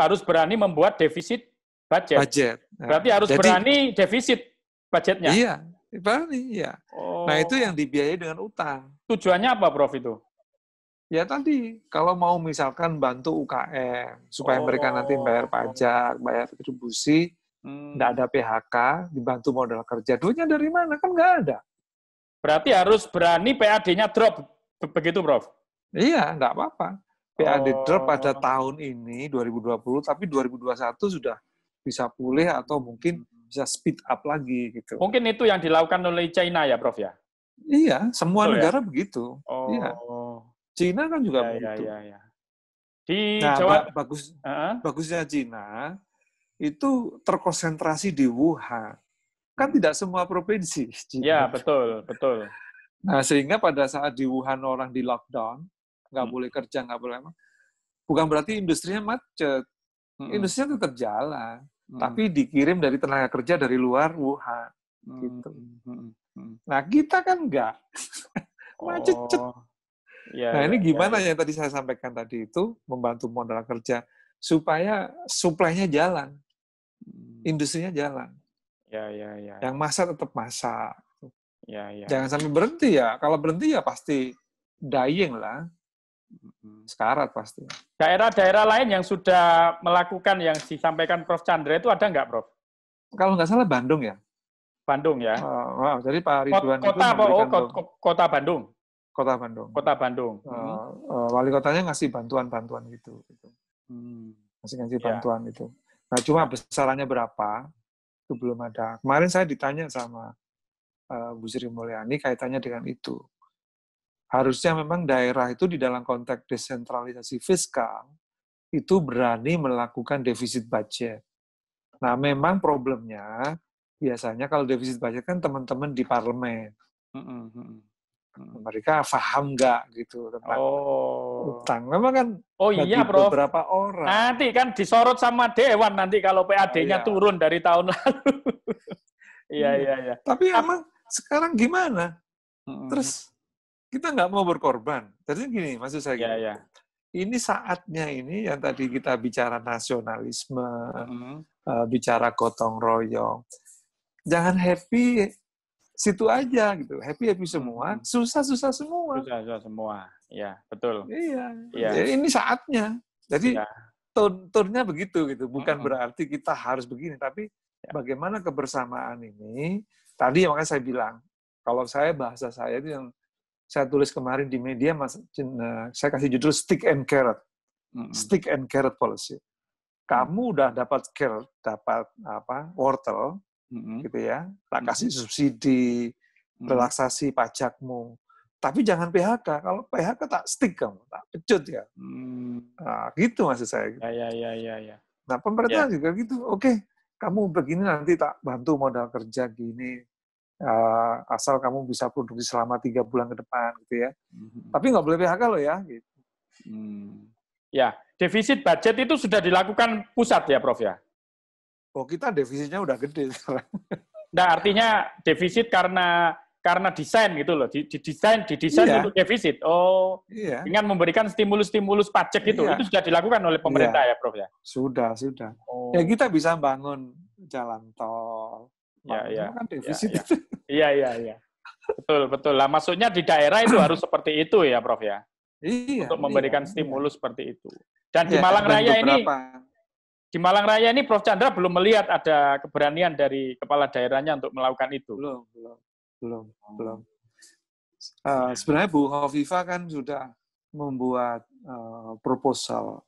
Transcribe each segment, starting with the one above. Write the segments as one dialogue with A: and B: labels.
A: harus berani membuat defisit budget. Budget. Nah, Berarti harus Jadi, berani defisit budgetnya. Iya, berani, iya. Oh. Nah, itu yang dibiayai dengan utang. Tujuannya apa,
B: Prof itu? Ya tadi, kalau mau misalkan bantu UKM supaya oh. mereka nanti oh. bayar pajak, bayar kontribusi, tidak hmm. ada PHK, dibantu modal kerja. Duitnya dari mana? Kan nggak ada. Berarti harus berani PAD-nya drop begitu, Prof? Iya, nggak apa-apa. PAD oh. drop pada oh. tahun ini 2020 tapi 2021 sudah bisa pulih atau mungkin hmm. bisa speed up lagi
A: gitu. Mungkin itu yang dilakukan oleh China ya, Prof ya?
B: Iya, semua Betul, ya? negara ya? begitu. Iya. Oh. Iya. China kan juga
A: ya, ya begitu. Ya, ya, ya. Di nah, Jawa bagus uh -huh.
B: bagusnya China itu terkonsentrasi di Wuhan. Kan hmm. tidak semua provinsi. Iya, betul, betul. Nah, sehingga pada saat di Wuhan orang di lockdown, nggak hmm. boleh kerja, nggak boleh apa. Bukan berarti industrinya macet. Hmm. Industrinya tetap jalan, hmm. tapi dikirim dari tenaga kerja dari luar Wuhan. Hmm. Gitu. Hmm. hmm. hmm. Nah kita kan nggak macet. Oh. Ya, nah ya, ini iya, gimana ya. yang tadi saya sampaikan tadi itu membantu modal kerja supaya suplainya jalan, hmm. industrinya jalan.
A: Ya ya ya.
B: Yang masa tetap masa.
A: Ya, ya. Jangan
B: sampai berhenti ya. Kalau berhenti ya pasti
A: dying lah.
B: Hmm. Sekarat pasti.
A: Daerah-daerah lain yang sudah melakukan yang disampaikan Prof. Chandra itu ada nggak, Prof?
B: Kalau nggak salah Bandung ya.
A: Bandung ya. Oh, wow, jadi Pak Ridwan kota, itu oh, kota, kota Bandung. Kota Bandung. Kota Bandung. Uh,
B: uh, wali kotanya ngasih bantuan-bantuan gitu. gitu. Hmm. Ngasih ngasih yeah. bantuan itu. Nah, cuma besarannya berapa itu belum ada. Kemarin saya ditanya sama uh, Bu Sri Mulyani kaitannya dengan itu harusnya memang daerah itu di dalam konteks desentralisasi fiskal itu berani melakukan defisit budget. Nah, memang problemnya biasanya kalau defisit budget kan teman-teman di parlemen. Mereka paham nggak
A: gitu tentang oh. utang. Memang kan oh, iya, Prof. beberapa orang. Nanti kan disorot sama Dewan nanti kalau PAD-nya oh, iya. turun dari tahun lalu. Iya, iya, iya,
B: iya. Tapi emang sekarang gimana? Terus kita nggak mau berkorban. Jadi gini, maksud saya Yeah, ya. Ini saatnya ini yang tadi kita bicara nasionalisme, mm -hmm. uh, bicara gotong royong. Jangan happy situ aja gitu. Happy happy semua, hmm. susah-susah semua. Susah-susah semua. Ya, betul.
A: Iya. Ya. Jadi ini
B: saatnya. Jadi ya. tunturnya begitu gitu. Bukan hmm. berarti kita harus begini, tapi ya. bagaimana kebersamaan ini. Tadi makanya saya bilang, kalau saya bahasa saya itu yang saya tulis kemarin di media, mas, eh, saya kasih judul Stick and Carrot. mm Stick and Carrot Policy. Kamu udah dapat carrot, dapat apa wortel, mm-hmm. gitu ya, tak kasih mm-hmm. subsidi, relaksasi pajakmu, tapi jangan PHK. Kalau PHK tak stick kamu, tak pecut ya. Hmm. Nah, gitu maksud saya. Ya, ya, ya, ya, ya. Nah, pemerintah ya. juga gitu. Oke, kamu begini nanti tak bantu modal kerja gini, uh, asal kamu bisa produksi selama tiga bulan ke depan gitu ya. Mm-hmm.
A: Tapi nggak boleh PHK loh ya. Gitu. Mm. Ya, defisit budget itu sudah dilakukan pusat ya, Prof ya. Oh kita defisitnya udah gede. nah artinya defisit karena karena desain gitu loh, di, didesain desain, di desain iya. untuk defisit. Oh, iya. dengan memberikan stimulus-stimulus pajak gitu, iya. itu sudah dilakukan oleh pemerintah iya. ya, Prof ya.
B: Sudah, sudah.
A: Oh. Ya kita
B: bisa bangun
A: jalan tol. Iya ya, ya. kan ya, defisit. Ya, ya. Iya, iya, iya. Betul, betul. Lah maksudnya di daerah itu harus seperti itu ya, Prof ya. Iya. Untuk memberikan iya, stimulus iya. seperti itu. Dan iya, di Malang Raya ini di Malang Raya ini Prof Chandra belum melihat ada keberanian dari kepala daerahnya untuk melakukan itu. Belum,
B: belum. Belum, belum. Uh, sebenarnya Bu Hovifa kan sudah membuat uh, proposal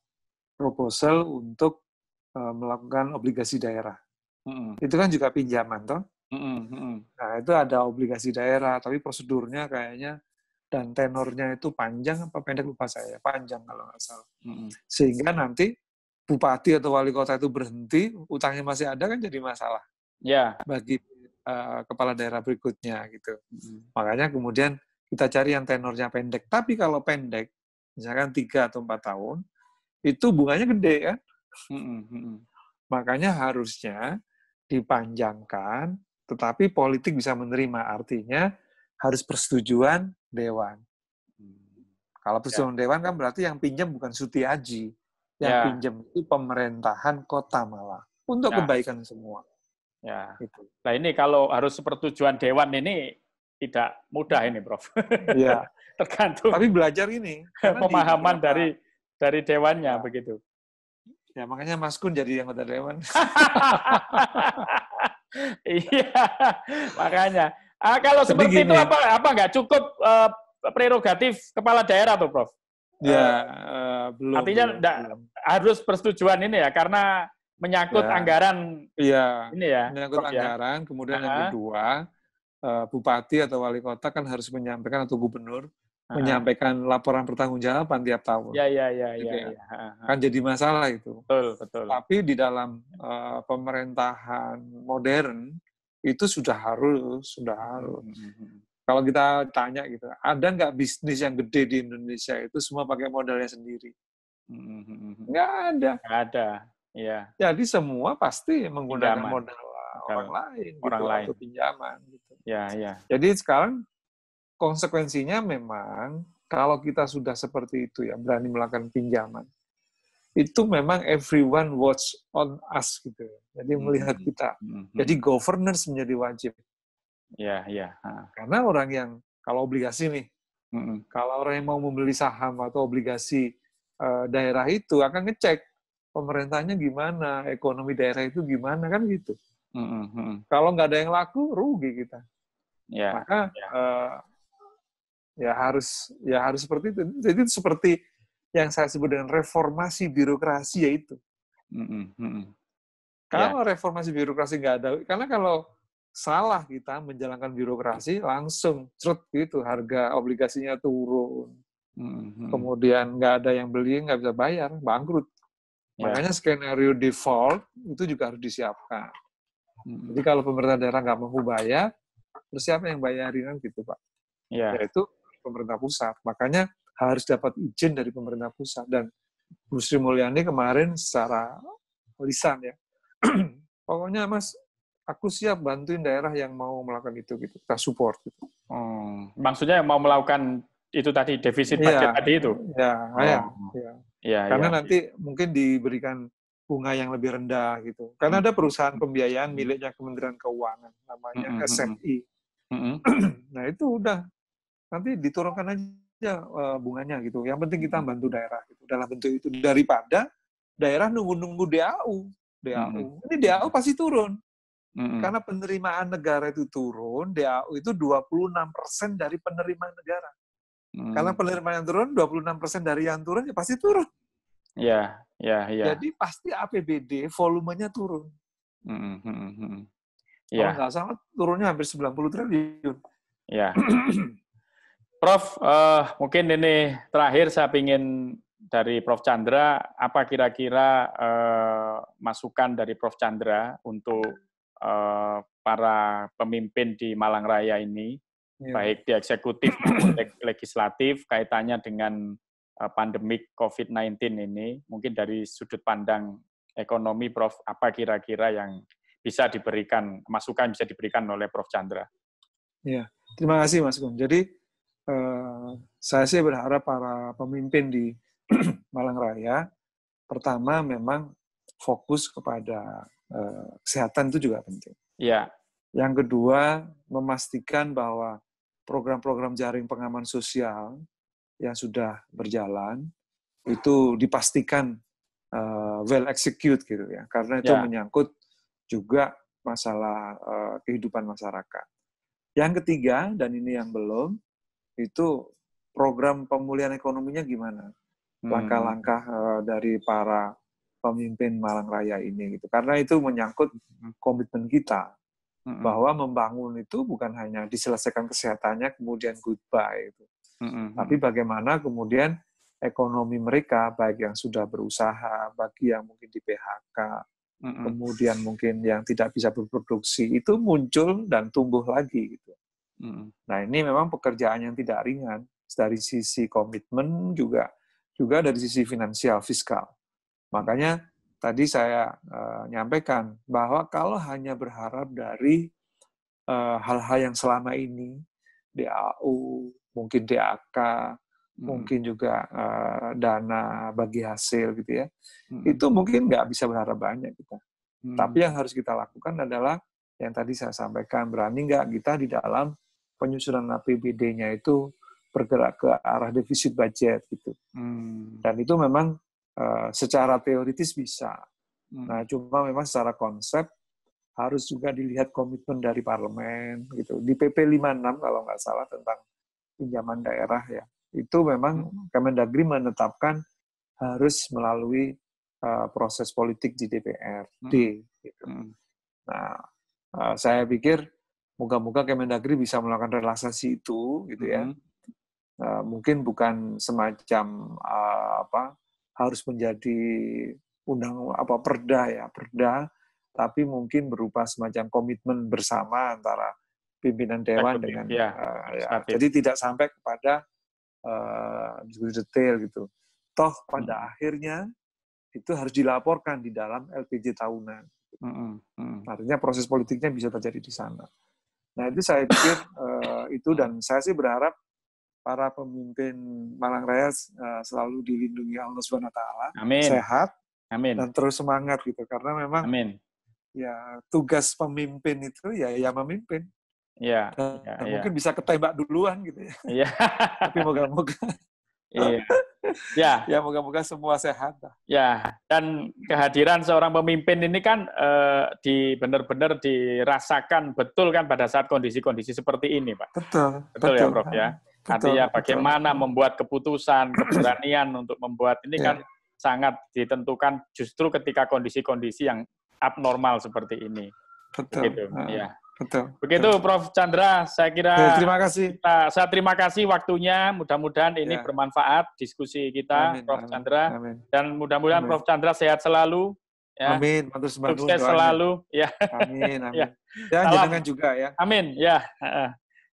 B: proposal untuk uh, melakukan obligasi daerah. -hmm. Itu kan juga pinjaman toh? Nah itu ada obligasi daerah, tapi prosedurnya kayaknya dan tenornya itu panjang apa pendek lupa saya, panjang kalau nggak salah. Sehingga nanti bupati atau wali kota itu berhenti, utangnya masih ada kan jadi masalah. Ya. Bagi uh, kepala daerah berikutnya gitu. mm Makanya kemudian kita cari yang tenornya pendek. Tapi kalau pendek, misalkan tiga atau empat tahun, itu bunganya gede kan. Mm-hmm. Makanya harusnya dipanjangkan tetapi politik bisa menerima, artinya harus persetujuan dewan. Hmm. Kalau ya. persetujuan ya. dewan kan berarti yang pinjam bukan Suti Aji, yang ya. pinjam itu pemerintahan kota malah untuk ya. kebaikan semua.
A: Ya. Gitu. Nah ini kalau harus persetujuan dewan ini tidak mudah ini, Prof. Ya Tergantung. Tapi belajar ini pemahaman dari dari dewannya ya. begitu. Ya makanya Mas Kun jadi anggota dewan. Iya, makanya. Ah, kalau seperti gini. itu apa apa nggak cukup uh, prerogatif kepala daerah tuh, Prof? Ya, belum. Artinya belum, enggak, belum. harus persetujuan ini ya, karena menyangkut ya, anggaran.
B: Iya. Ini ya. Menyangkut Prof, ya. anggaran. Ya. Kemudian uh -huh. yang kedua, uh, bupati atau wali kota kan harus menyampaikan atau gubernur
A: menyampaikan
B: laporan pertanggungjawaban tiap tahun.
A: Ya, ya, ya, gitu ya, ya. ya. Kan
B: jadi masalah itu. Betul, betul. Tapi di dalam uh, pemerintahan modern itu sudah harus, sudah hmm, harus. Hmm, hmm, hmm. Kalau kita tanya gitu, ada nggak bisnis yang gede di Indonesia itu semua pakai modalnya sendiri? Hmm. Nggak ada. Nggak ada. Ya. Jadi semua pasti menggunakan pinjaman. modal orang lain, orang gitu, lain atau pinjaman. Gitu. Ya, ya. Jadi sekarang konsekuensinya memang kalau kita sudah seperti itu ya berani melakukan pinjaman itu memang everyone watch on us gitu ya. Jadi hmm. melihat kita. Hmm. Jadi governance menjadi wajib. Ya, ya. Karena orang yang kalau obligasi nih, hmm. kalau orang yang mau membeli saham atau obligasi eh, daerah itu akan ngecek pemerintahnya gimana, ekonomi daerah itu gimana kan gitu. Kalau nggak ada yang laku, rugi kita.
A: Yeah, Maka
B: yeah. Eh, ya harus ya harus seperti itu jadi itu seperti yang saya sebut dengan reformasi birokrasi yaitu mm -hmm. Ya. kalau yeah. reformasi birokrasi nggak ada karena kalau salah kita menjalankan birokrasi langsung cerut gitu harga obligasinya turun mm -hmm. kemudian nggak ada yang beli nggak bisa bayar bangkrut yeah. makanya skenario default itu juga harus disiapkan mm -hmm. jadi kalau pemerintah daerah nggak mampu bayar terus siapa yang bayarin kan gitu pak yeah. yaitu pemerintah pusat. Makanya harus dapat izin dari pemerintah pusat. Dan Bu Sri Mulyani kemarin secara lisan ya, pokoknya Mas, aku siap bantuin daerah yang
A: mau melakukan itu gitu, kita support gitu. Hmm. Maksudnya yang mau melakukan itu tadi defisit iya. budget ya, tadi itu. Ya, oh. ya, ya. Karena ya.
B: nanti mungkin diberikan bunga yang lebih rendah gitu. Karena ada perusahaan pembiayaan miliknya Kementerian Keuangan namanya hmm. SMI. Hmm. nah, itu udah nanti diturunkan aja uh, bunganya gitu. Yang penting kita hmm. bantu daerah gitu dalam bentuk itu daripada daerah nunggu-nunggu DAU, DAU. Hmm. Ini DAU pasti turun. Hmm. Karena penerimaan negara itu turun, DAU itu 26% dari penerimaan negara. Hmm. Karena penerimaan yang turun 26% dari yang turun ya pasti turun.
A: Ya, ya, ya. Jadi
B: pasti APBD volumenya turun.
A: Mm Hmm. Kalau Kalau ya. nggak
B: salah turunnya hampir 90 triliun.
A: Ya. Prof, uh, mungkin ini terakhir saya ingin dari Prof. Chandra, apa kira-kira uh, masukan dari Prof. Chandra untuk uh, para pemimpin di Malang Raya ini, ya. baik di eksekutif maupun legislatif, kaitannya dengan uh, pandemik COVID-19 ini, mungkin dari sudut pandang ekonomi, Prof, apa kira-kira yang bisa diberikan, masukan bisa diberikan oleh Prof. Chandra?
B: Ya, terima kasih Mas Gung. Jadi, Eh, saya sih berharap para pemimpin di Malang Raya, pertama memang fokus kepada uh, kesehatan itu juga penting. Ya. Yang kedua, memastikan bahwa program-program jaring pengaman sosial yang sudah berjalan itu dipastikan uh, well execute gitu ya, karena itu ya. menyangkut juga masalah uh, kehidupan masyarakat. Yang ketiga, dan ini yang belum, itu program pemulihan ekonominya gimana?
A: Hmm. Langkah-langkah
B: uh, dari para pemimpin Malang Raya ini gitu. Karena itu menyangkut hmm. komitmen kita hmm. bahwa membangun itu bukan hanya diselesaikan kesehatannya kemudian goodbye itu. Tapi bagaimana kemudian ekonomi mereka baik yang sudah berusaha, bagi yang mungkin di PHK, kemudian mungkin yang tidak bisa berproduksi itu muncul dan tumbuh lagi gitu. Nah ini memang pekerjaan yang tidak ringan dari sisi komitmen juga juga dari sisi finansial fiskal. Makanya tadi saya uh, nyampaikan bahwa kalau hanya berharap dari eh, hal-hal uh, yang selama ini DAU mungkin DAK hmm. mungkin juga uh, dana bagi hasil gitu ya hmm. itu mungkin nggak bisa berharap banyak kita. Hmm. Tapi yang harus kita lakukan adalah yang tadi saya sampaikan berani nggak kita di dalam penyusunan APBD-nya itu bergerak ke arah defisit budget gitu. Hmm. Dan itu memang uh, secara teoritis bisa. Hmm. Nah, cuma memang secara konsep harus juga dilihat komitmen dari parlemen gitu. Di PP 56 kalau nggak salah tentang pinjaman daerah ya. Itu memang hmm. Kemendagri menetapkan harus melalui uh, proses politik di DPRD. Hmm. Gitu. Hmm. Nah, uh, saya pikir Moga-moga Kemendagri bisa melakukan relaksasi itu, gitu ya. Mm -hmm. uh, mungkin bukan semacam uh, apa harus menjadi undang apa perda ya perda, tapi mungkin berupa semacam komitmen bersama antara pimpinan dewan dengan ya, uh, ya. jadi tidak sampai kepada uh, detail gitu. Toh pada hmm. akhirnya itu harus dilaporkan di dalam LPG tahunan. Hmm. Hmm. Artinya proses politiknya bisa terjadi di sana. Nah itu saya pikir uh, itu dan saya sih berharap para pemimpin Malang Raya uh, selalu dilindungi Allah Swt Wa sehat, Amin. dan terus semangat gitu karena memang Amin. ya tugas pemimpin itu ya ya memimpin.
A: Ya, ya, ya. mungkin bisa ketembak duluan gitu ya. ya. Tapi moga-moga
B: Iya. Ya, ya moga-moga semua sehat.
A: Ya, dan kehadiran seorang pemimpin ini kan eh, di benar-benar dirasakan betul kan pada saat kondisi-kondisi seperti ini, Pak. Betul. Betul, ya, betul ya, Prof ya. Artinya bagaimana betul. membuat keputusan, keberanian untuk membuat ini yeah. kan sangat ditentukan justru ketika kondisi-kondisi yang abnormal seperti ini. Betul. Gitu. Nah. Ya. Betul. Begitu betul. Prof Chandra, saya kira ya, terima kasih. Kita, saya terima kasih waktunya, mudah-mudahan ini ya. bermanfaat diskusi kita amin, Prof Chandra amin. dan mudah-mudahan Prof Chandra sehat selalu. Ya. Amin, terus sehat selalu ya. Amin, ya. amin. ya. Dan juga ya. Amin, ya.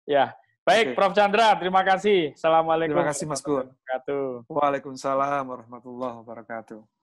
A: Ya. Baik, okay. Prof Chandra, terima kasih. Assalamualaikum. Terima kasih Mas Gun.
B: Waalaikumsalam warahmatullahi wabarakatuh.